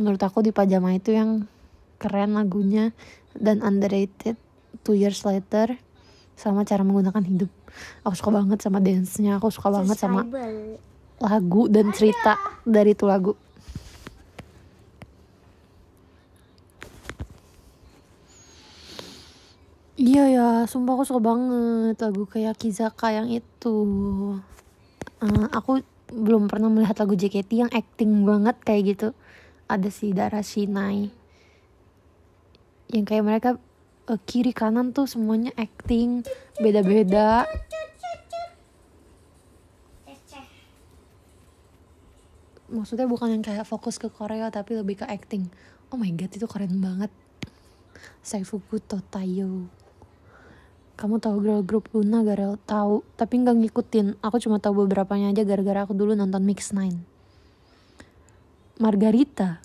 menurut aku di pajama itu yang keren lagunya dan underrated two years later sama cara menggunakan hidup aku suka banget sama dance nya aku suka banget sama lagu dan cerita dari itu lagu Iya ya, sumpah aku suka banget lagu kayak Kizaka yang itu. Uh, aku belum pernah melihat lagu JKT yang acting banget kayak gitu. Ada si Dara Shinai. Yang kayak mereka uh, kiri kanan tuh semuanya acting beda-beda. maksudnya bukan yang kayak fokus ke Korea tapi lebih ke acting oh my god itu keren banget Saifuku Totayo kamu tahu girl group Luna gara tahu tapi nggak ngikutin aku cuma tahu beberapanya aja gara-gara aku dulu nonton Mix Nine Margarita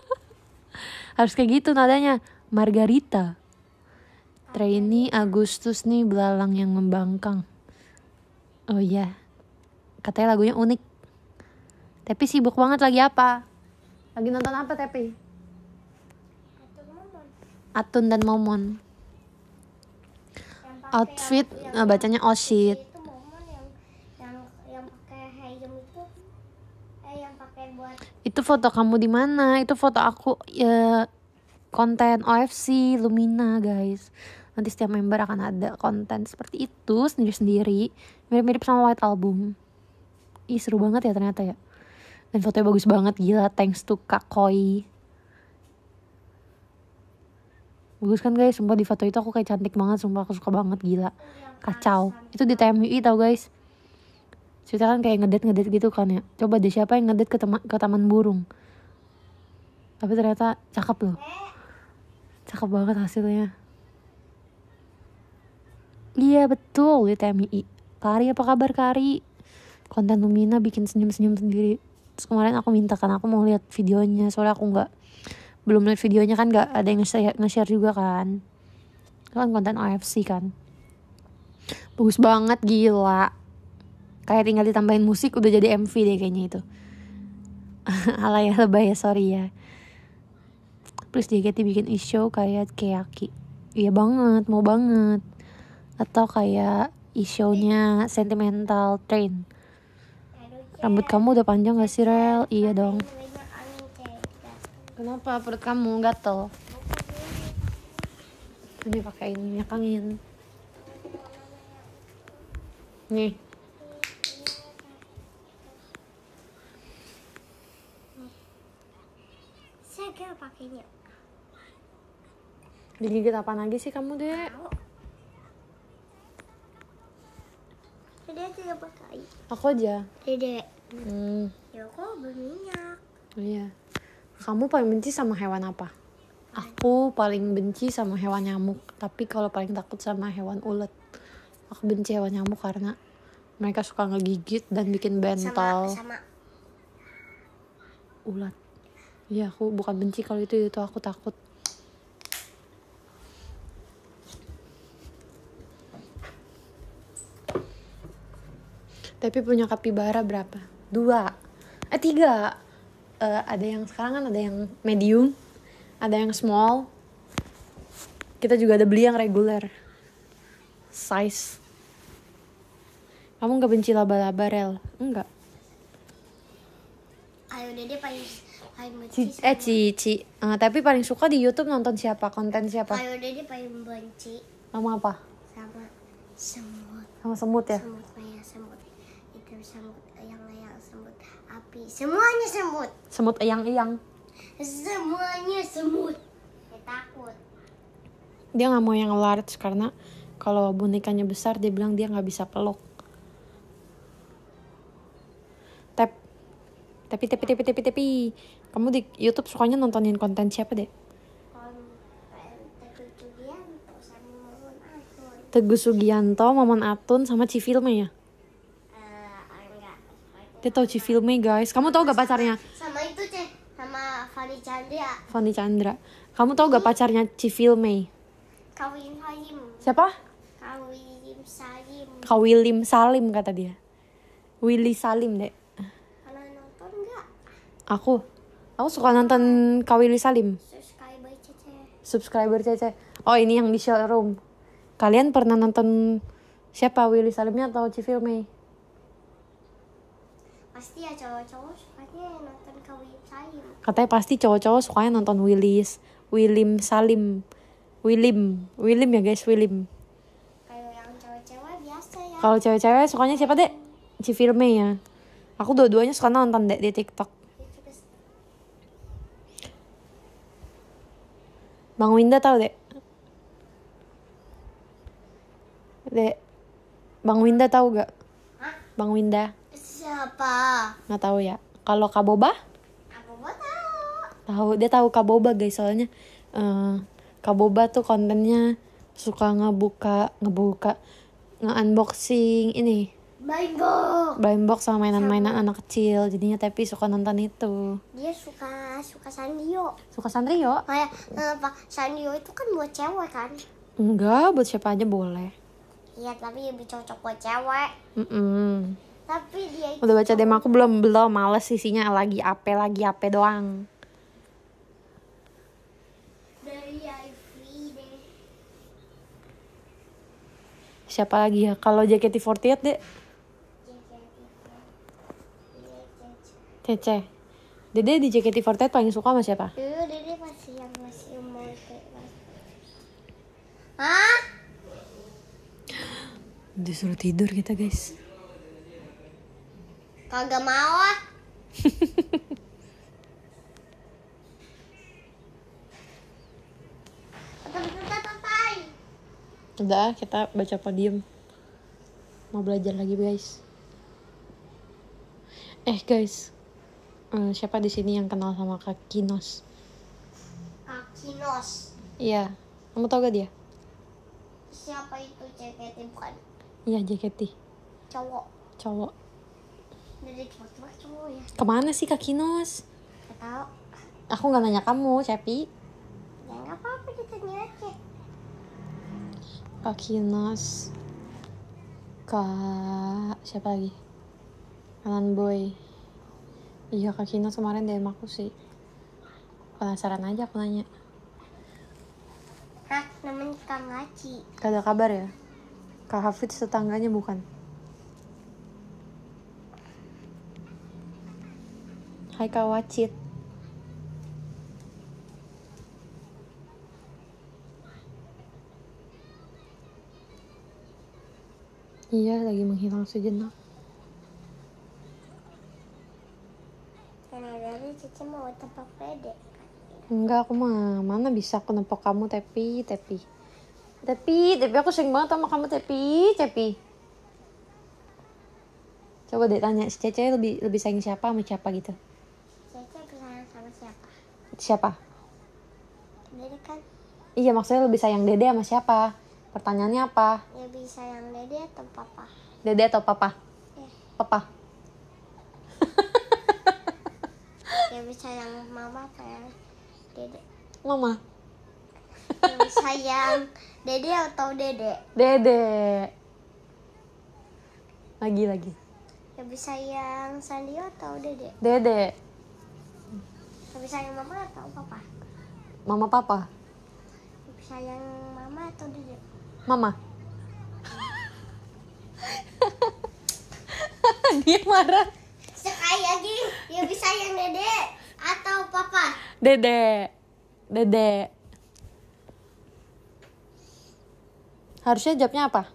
harus kayak gitu nadanya Margarita Trainee Agustus nih belalang yang membangkang oh iya yeah. katanya lagunya unik tapi sibuk banget lagi apa? Lagi nonton apa Tepi? Atun dan Momon. Outfit yang, eh, yang bacanya outfit. Eh, itu foto kamu di mana? Itu foto aku ya konten OFC Lumina guys. Nanti setiap member akan ada konten seperti itu sendiri-sendiri, mirip-mirip sama White Album. Ih seru banget ya ternyata ya dan fotonya bagus banget gila thanks to Kak Koi bagus kan guys sumpah di foto itu aku kayak cantik banget sumpah aku suka banget gila kacau itu di TMUI tau guys cerita kan kayak ngedet ngedet gitu kan ya coba deh siapa yang ngedet ke, tema, ke taman burung tapi ternyata cakep loh cakep banget hasilnya iya betul di TMUI Kari apa kabar Kari konten Lumina bikin senyum-senyum sendiri kemarin aku minta kan aku mau lihat videonya soalnya aku nggak belum lihat videonya kan nggak ada yang nge-share nge juga kan itu kan konten AFC kan bagus banget gila kayak tinggal ditambahin musik udah jadi MV deh kayaknya itu ala ya lebay ya sorry ya plus JKT bikin show kayak Keyaki iya banget mau banget atau kayak show sentimental train Rambut kamu udah panjang gak sih Rel? Iya dong Kenapa perut kamu gatel? Ini pakai minyak angin Nih Saya pakai ini Digigit apa lagi sih kamu, Dek? ada tiga Aku aja. Dede. Hmm. Ya aku berminyak. Oh, iya. Kamu paling benci sama hewan apa? Aku paling benci sama hewan nyamuk, tapi kalau paling takut sama hewan ulat Aku benci hewan nyamuk karena mereka suka ngegigit dan bikin bentol Sama, sama. Ulat. Iya, aku bukan benci kalau itu itu aku takut. tapi punya kapibara berapa dua eh tiga uh, ada yang sekarang kan ada yang medium ada yang small kita juga ada beli yang regular. size kamu nggak benci laba-laba rel enggak ayo dede paling paling benci ci, eh cici uh, eh, tapi paling suka di YouTube nonton siapa konten siapa ayo dede paling benci sama apa sama semut sama semut ya semut Semuanya semut. Semut yang yang Semuanya semut. Dia Dia nggak mau yang large karena kalau bonekanya besar dia bilang dia nggak bisa peluk. Tep. Tapi tapi tapi tapi tapi kamu di YouTube sukanya nontonin konten siapa deh? Teguh Sugianto, Momon Atun, sama Civilme ya? Dia tau Cifilme guys. Kamu tau gak pacarnya? Sama itu ceh, sama Fani Chandra. Fani Chandra. Kamu tau gak pacarnya Cifilme? Kawim Salim. Siapa? Kawilim Salim. Kawilim Salim kata dia. Willy Salim dek. Kalau nonton gak? Aku, aku suka nonton Kawili Salim. Subscriber Cece. Oh ini yang di showroom. Kalian pernah nonton siapa Willy Salimnya atau Cifilme? Cifilme pasti ya cowok-cowok sukanya nonton ke William Salim katanya pasti cowok-cowok sukanya nonton Willis William Salim William William ya guys William kalau yang cowok-cewek biasa ya kalau cewek-cewek sukanya siapa dek Cifirme ya aku dua-duanya suka nonton dek di TikTok Bang Winda tau dek Dek Bang Winda tau gak? Bang Winda Siapa? Nggak tahu ya. Kalau Kak Boba? Kak Boba tahu. Tahu, dia tahu Kak Boba guys soalnya uh, Kak Boba tuh kontennya suka ngebuka, ngebuka, nge-unboxing ini. Blind box. Blind box sama mainan-mainan anak kecil. Jadinya tapi suka nonton itu. Dia suka suka Sanrio. Suka Sanrio? Kayak apa? Eh, Sanrio itu kan buat cewek kan? Enggak, buat siapa aja boleh. Iya, tapi lebih cocok buat cewek. Mm -mm. Tapi dia itu... Udah baca dem aku belum belum males sisinya lagi ape lagi ape doang. Siapa lagi ya? Kalau JKT48 deh. Cece. Dede di JKT48 paling suka sama siapa? Dede masih yang masih mau Hah? Disuruh tidur kita guys. Kagak mau ah. Udah, kita baca podium. Mau belajar lagi, guys. Eh, guys. Eh, siapa di sini yang kenal sama Kak Kinos? Kak Kinos. Iya. Kamu tau gak dia? Siapa itu JKT bukan? Iya, JKT. Cowok. Cowok. Ya. Kemana sih Kak Kinos? Gak tahu. Aku gak nanya kamu, Cepi. Ya gak apa-apa ditanya aja. Kak Kinos. Kak siapa lagi? Alan Boy. Iya Kak Kinos kemarin DM aku sih. Penasaran aja aku nanya. Kak, namanya Kak Ngaci. Gak ada kabar ya? Kak Hafid tetangganya bukan? hai Kak Wacit Iya lagi menghilang sejenak Enggak aku mah mana bisa aku nepok kamu tapi tapi tapi tapi aku sering banget sama kamu tapi tapi coba deh tanya si Cece lebih lebih sayang siapa sama siapa gitu siapa? Siapa? Dede kan. Iya maksudnya lebih sayang Dede sama siapa? Pertanyaannya apa? Ya, lebih sayang Dede atau Papa? Dede atau Papa? Ya. Papa. Ya, lebih sayang Mama apa ya? Dede. Mama. Ya, lebih sayang Dede atau Dede? Dede. Lagi lagi. Lebih sayang Sandio atau Dede? Dede lebih sayang mama atau papa mama papa lebih sayang mama atau dede mama dia marah sekali lagi lebih sayang dede atau papa dede dede harusnya jawabnya apa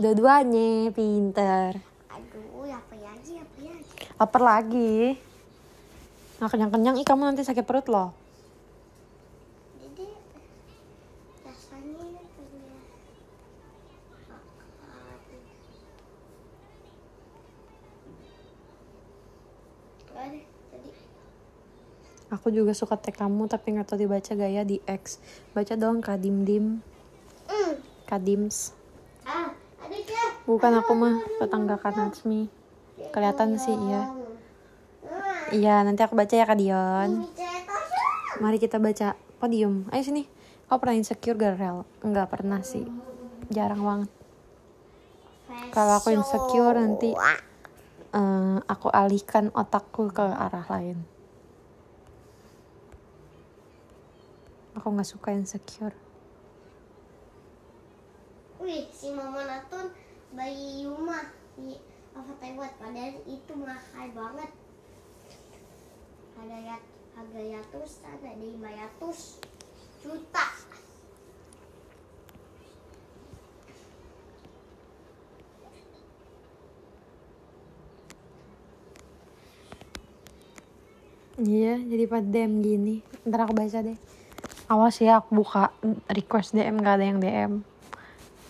dua-duanya dua pinter aduh apa ya lagi apa ya lagi apa lagi nggak kenyang-kenyang ih kamu nanti sakit perut loh jadi rasanya Aku juga suka tag kamu tapi nggak tahu dibaca gaya di X. Baca dong Kadim Dim. Mm. Kadims. Ah, Bukan aku mah tetangga Kanatsmi. Kelihatan sih iya. Iya, nanti aku baca ya Kak Dion. Mari kita baca podium. Ayo sini. Kau pernah insecure gak rel? Enggak pernah sih. Jarang banget. Kalau aku insecure nanti uh, aku alihkan otakku ke arah lain. Aku nggak suka insecure. Wih, si Mama Natun bayi Yuma di Avatar padahal itu mahal banget harga harga yatus ada lima ratus juta Iya, jadi pas DM gini. Ntar aku baca deh. Awas ya, aku buka request DM gak ada yang DM.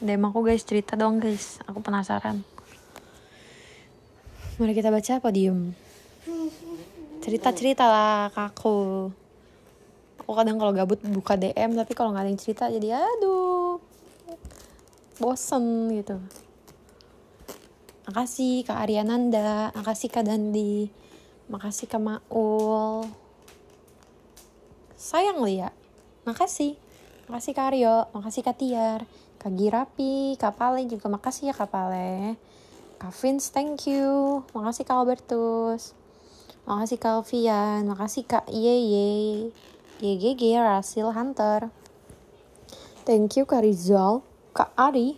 DM aku guys, cerita dong guys. Aku penasaran. Mari kita baca apa diem? cerita cerita lah ke aku aku kadang kalau gabut buka DM tapi kalau nggak ada yang cerita jadi aduh bosen gitu makasih kak Ariananda makasih kak Dandi makasih kak Maul sayang ya makasih makasih kak Aryo makasih kak Tiar kak Girapi kak Pale juga makasih ya kak Pale kak Vince thank you makasih kak Albertus Makasih Kak Alfian, makasih Kak Yeye, YGG Rasil Hunter. Thank you Kak Rizal, Kak Ari,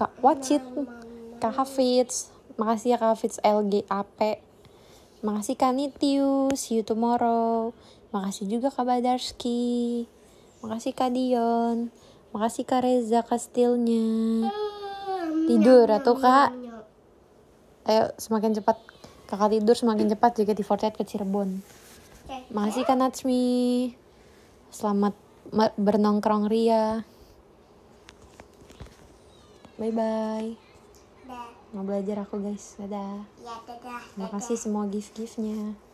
Kak Wacit, Kak Hafiz. Makasih ya Kak Hafiz LGAP. Makasih Kak Nitiu, see you tomorrow. Makasih juga Kak Badarski. Makasih Kak Dion. Makasih Kak Reza kastilnya. Ah, Tidur atau Kak? Ayo semakin cepat. Kakak tidur semakin cepat juga di Fortet ke Cirebon. Okay. Makasih Kak Natsmi. Selamat bernongkrong Ria. Bye bye. Mau belajar aku guys. Dadah. Ya, dadah, dadah. Makasih semua gift-giftnya.